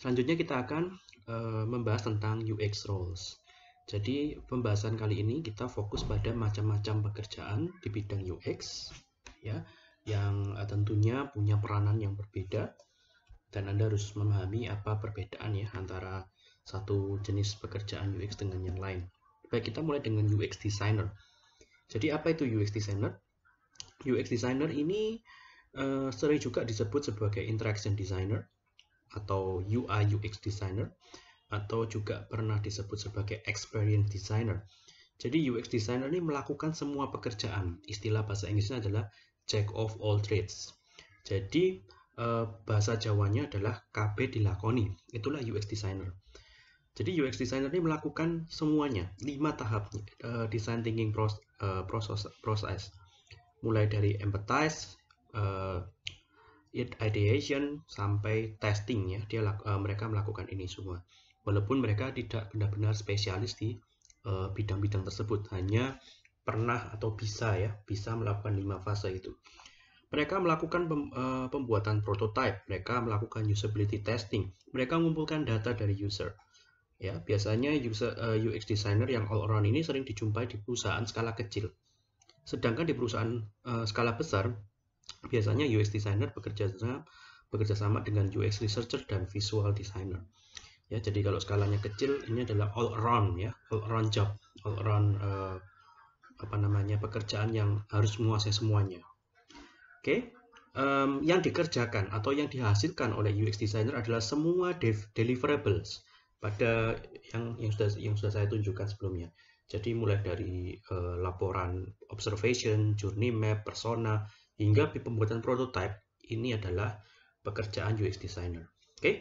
Selanjutnya kita akan uh, membahas tentang UX roles. Jadi pembahasan kali ini kita fokus pada macam-macam pekerjaan di bidang UX ya yang eh, tentunya punya peranan yang berbeda dan Anda harus memahami apa perbedaan ya antara satu jenis pekerjaan UX dengan yang lain. Baik, kita mulai dengan UX designer. Jadi apa itu UX designer? UX designer ini uh, sering juga disebut sebagai interaction designer atau UI UX designer atau juga pernah disebut sebagai experience designer. Jadi UX designer ini melakukan semua pekerjaan. Istilah bahasa Inggrisnya adalah jack of all trades. Jadi eh, bahasa Jawanya adalah KB dilakoni. Itulah UX designer. Jadi UX designer ini melakukan semuanya, lima tahap eh, design thinking eh, process, Mulai dari empathize, ideation sampai testing ya dia uh, mereka melakukan ini semua walaupun mereka tidak benar-benar spesialis di eh, bidang-bidang uh, tersebut hanya pernah atau bisa ya bisa melakukan lima fase itu mereka melakukan pem, uh, pembuatan prototype mereka melakukan usability testing mereka mengumpulkan data dari user ya biasanya user uh, UX designer yang all around ini sering dijumpai di perusahaan skala kecil sedangkan di perusahaan uh, skala besar Biasanya UX designer bekerja sama, bekerja sama dengan UX researcher dan visual designer. Ya, jadi kalau skalanya kecil ini adalah all around ya, all around job, all around uh, apa namanya pekerjaan yang harus menguasai semuanya. Oke, okay? um, yang dikerjakan atau yang dihasilkan oleh UX designer adalah semua deliverables pada yang yang sudah yang sudah saya tunjukkan sebelumnya. Jadi mulai dari uh, laporan observation, journey map, persona, hingga pembuatan prototype ini adalah pekerjaan UX designer. Oke, okay?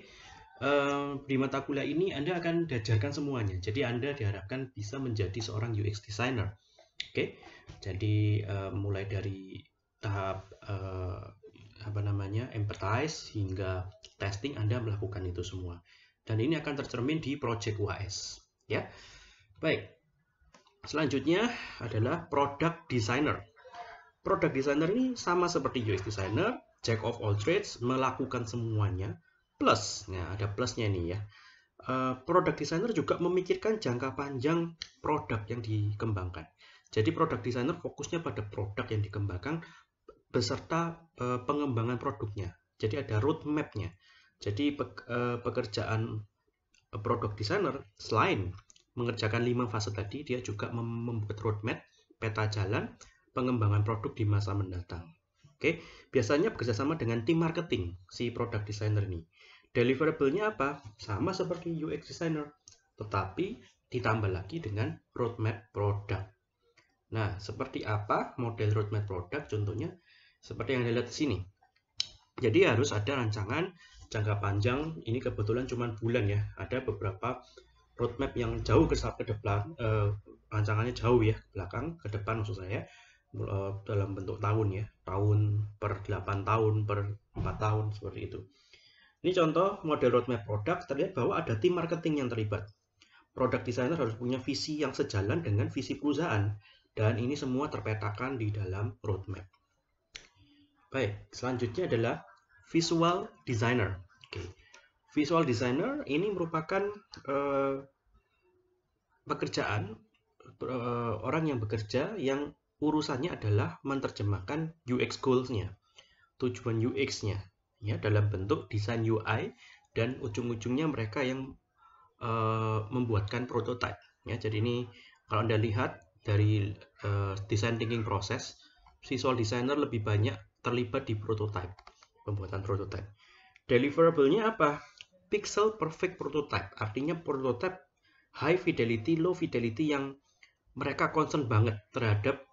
um, di mata kuliah ini Anda akan diajarkan semuanya. Jadi Anda diharapkan bisa menjadi seorang UX designer. Oke, okay? jadi um, mulai dari tahap uh, apa namanya empathize hingga testing Anda melakukan itu semua. Dan ini akan tercermin di project UAS. Ya, baik. Selanjutnya adalah product designer product designer ini sama seperti UX designer, jack of all trades, melakukan semuanya, plus, ya, ada plusnya nih ya. Uh, product designer juga memikirkan jangka panjang produk yang dikembangkan. Jadi product designer fokusnya pada produk yang dikembangkan beserta uh, pengembangan produknya. Jadi ada roadmapnya. Jadi pe uh, pekerjaan product designer selain mengerjakan lima fase tadi, dia juga membuat roadmap, peta jalan, pengembangan produk di masa mendatang. Oke, biasanya bekerjasama dengan tim marketing si product designer ini. Deliverable-nya apa? Sama seperti UX designer, tetapi ditambah lagi dengan roadmap produk. Nah, seperti apa model roadmap produk contohnya? Seperti yang dilihat di sini. Jadi harus ada rancangan jangka panjang, ini kebetulan cuma bulan ya. Ada beberapa roadmap yang jauh ke, depan, eh, rancangannya jauh ya, ke belakang, ke depan maksud saya. Eh, dalam bentuk tahun ya tahun per 8 tahun per 4 tahun seperti itu ini contoh model roadmap produk terlihat bahwa ada tim marketing yang terlibat produk designer harus punya visi yang sejalan dengan visi perusahaan dan ini semua terpetakan di dalam roadmap baik selanjutnya adalah visual designer oke visual designer ini merupakan eh, pekerjaan eh, orang yang bekerja yang urusannya adalah menerjemahkan UX goals-nya, tujuan UX-nya, ya dalam bentuk desain UI dan ujung-ujungnya mereka yang uh, membuatkan prototype. Ya, jadi ini kalau anda lihat dari uh, eh, design thinking proses, visual designer lebih banyak terlibat di prototype, pembuatan prototype. Deliverable-nya apa? Pixel perfect prototype, artinya prototype high fidelity, low fidelity yang mereka concern banget terhadap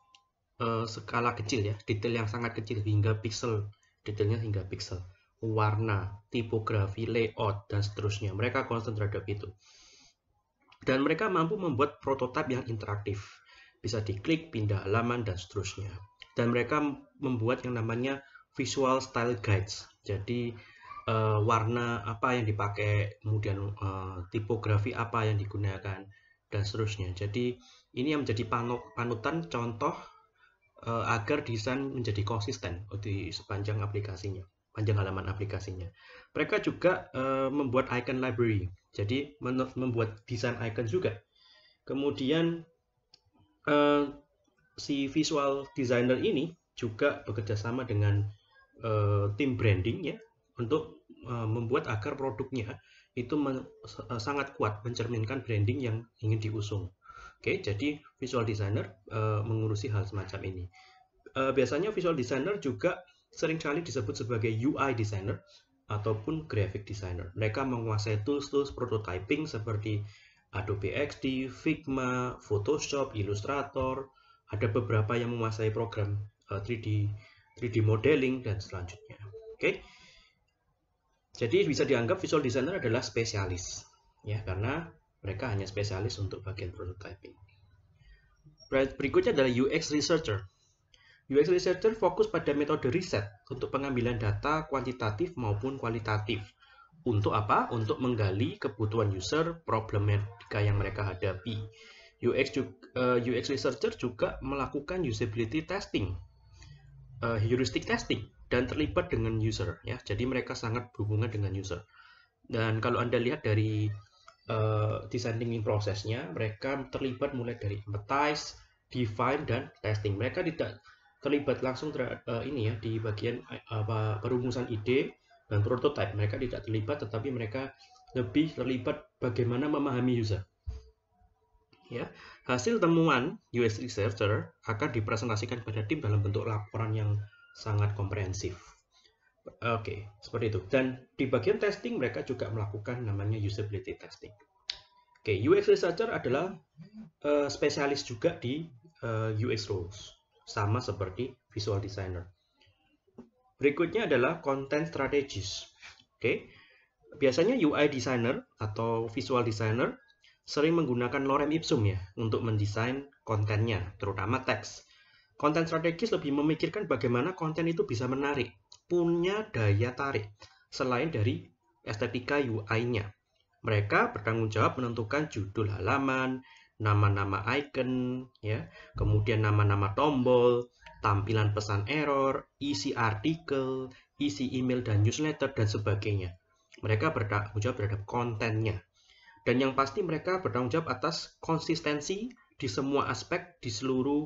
uh, skala kecil ya, detail yang sangat kecil hingga pixel, detailnya hingga pixel, warna, tipografi, layout, dan seterusnya. Mereka konsen terhadap itu. Dan mereka mampu membuat prototipe yang interaktif, bisa diklik, pindah halaman, dan seterusnya. Dan mereka membuat yang namanya visual style guides. Jadi uh, warna apa yang dipakai, kemudian uh, tipografi apa yang digunakan, dan seterusnya. Jadi ini yang menjadi panutan contoh Eh, agar desain menjadi konsisten di sepanjang aplikasinya, panjang halaman aplikasinya. Mereka juga eh, membuat icon library, jadi membuat desain icon juga. Kemudian eh, si visual designer ini juga bekerjasama sama dengan tim branding ya untuk membuat agar produknya itu sangat kuat mencerminkan branding yang ingin diusung. Oke, jadi visual designer uh, mengurusi hal semacam ini. Uh, biasanya visual designer juga sering kali disebut sebagai UI designer ataupun graphic designer. Mereka menguasai tools-tools prototyping seperti Adobe XD, Figma, Photoshop, Illustrator, ada beberapa yang menguasai program uh, 3D 3D modeling dan selanjutnya. Oke. Okay? Jadi bisa dianggap visual designer adalah spesialis ya karena mereka hanya spesialis untuk bagian prototyping. Berikutnya adalah UX Researcher. UX Researcher fokus pada metode riset untuk pengambilan data kuantitatif maupun kualitatif. Untuk apa? Untuk menggali kebutuhan user, problematika yang mereka hadapi. UX, UX eh, Researcher juga melakukan usability testing, eh, heuristic testing, dan terlibat dengan user. ya. Jadi mereka sangat berhubungan dengan user. Dan kalau Anda lihat dari uh, prosesnya, mereka terlibat mulai dari empathize, define dan testing. Mereka tidak terlibat langsung uh, ini ya di bagian eh, apa perumusan ide dan prototype. Mereka tidak terlibat tetapi mereka lebih terlibat bagaimana memahami user. Ya, hasil temuan US researcher akan dipresentasikan pada tim dalam bentuk laporan yang sangat komprehensif. Oke, seperti itu. Dan di bagian testing mereka juga melakukan namanya usability testing. Oke, UX researcher adalah uh, spesialis juga di uh, eh, UX roles, sama seperti visual designer. Berikutnya adalah content strategies. Oke, biasanya UI designer atau visual designer sering menggunakan lorem ipsum ya untuk mendesain kontennya, terutama teks. Content strategis lebih memikirkan bagaimana konten itu bisa menarik punya daya tarik selain dari estetika UI-nya. Mereka bertanggung jawab menentukan judul halaman, nama-nama icon, ya, kemudian nama-nama tombol, tampilan pesan error, isi artikel, isi email dan newsletter, dan sebagainya. Mereka bertanggung jawab terhadap kontennya. Dan yang pasti mereka bertanggung jawab atas konsistensi di semua aspek di seluruh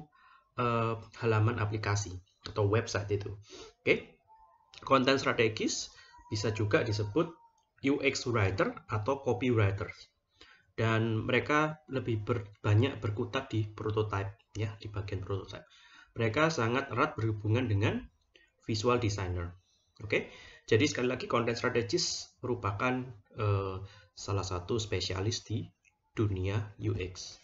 uh, halaman aplikasi atau website itu. Oke. Okay? Konten strategis bisa juga disebut UX writer atau copywriter. Dan mereka lebih ber, banyak berkutat di prototype, ya, di bagian prototype. Mereka sangat erat berhubungan dengan visual designer. Oke, okay? jadi sekali lagi konten strategis merupakan uh, salah satu spesialis di dunia UX.